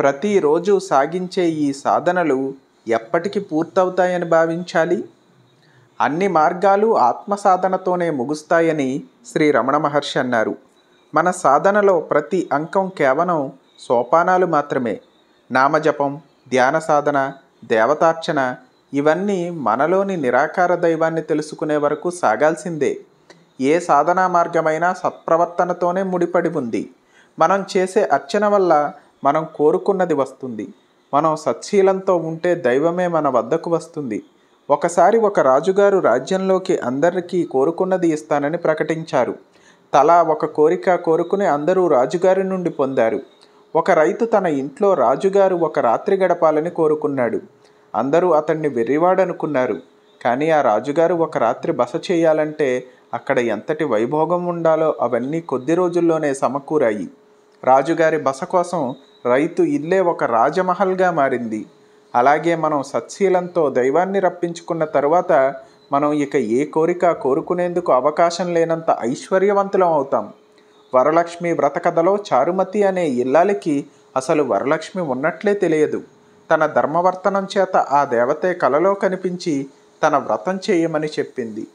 ప్రతిరోజు సాగించే ఈ సాధనలు ఎప్పటికీ పూర్తవుతాయని భావించాలి అన్ని మార్గాలు ఆత్మ సాధనతోనే ముగుస్తాయని శ్రీ రమణ మహర్షి అన్నారు మన సాధనలో ప్రతి అంకం కేవలం సోపానాలు మాత్రమే నామజపం ధ్యాన సాధన దేవతార్చన ఇవన్నీ మనలోని నిరాకార దైవాన్ని తెలుసుకునే వరకు సాగాల్సిందే ఏ సాధనా మార్గమైనా సత్ప్రవర్తనతోనే ముడిపడి ఉంది మనం చేసే అర్చన వల్ల మనం కోరుకున్నది వస్తుంది మనం సచ్చీలంతో ఉంటే దైవమే మన వద్దకు వస్తుంది ఒకసారి ఒక రాజుగారు రాజ్యంలోకి అందరికీ కోరుకున్నది ఇస్తానని ప్రకటించారు తలా ఒక కోరిక కోరుకుని అందరూ రాజుగారి నుండి పొందారు ఒక రైతు తన ఇంట్లో రాజుగారు ఒక రాత్రి గడపాలని కోరుకున్నాడు అందరూ అతన్ని వెర్రివాడనుకున్నారు కానీ ఆ రాజుగారు ఒక రాత్రి బస చేయాలంటే అక్కడ ఎంతటి వైభోగం ఉండాలో అవన్నీ కొద్ది రోజుల్లోనే సమకూరాయి రాజుగారి బస కోసం రైతు ఇల్లే ఒక రాజమహల్గా మారింది అలాగే మనం సత్శీలంతో దైవాన్ని రప్పించుకున్న తరువాత మనం ఇక ఏ కోరిక కోరుకునేందుకు అవకాశం లేనంత ఐశ్వర్యవంతులం అవుతాం వరలక్ష్మి వ్రతకథలో చారుమతి అనే ఇల్లాలికి అసలు వరలక్ష్మి ఉన్నట్లే తెలియదు తన ధర్మవర్తనం చేత ఆ దేవతే కలలో కనిపించి తన వ్రతం చేయమని చెప్పింది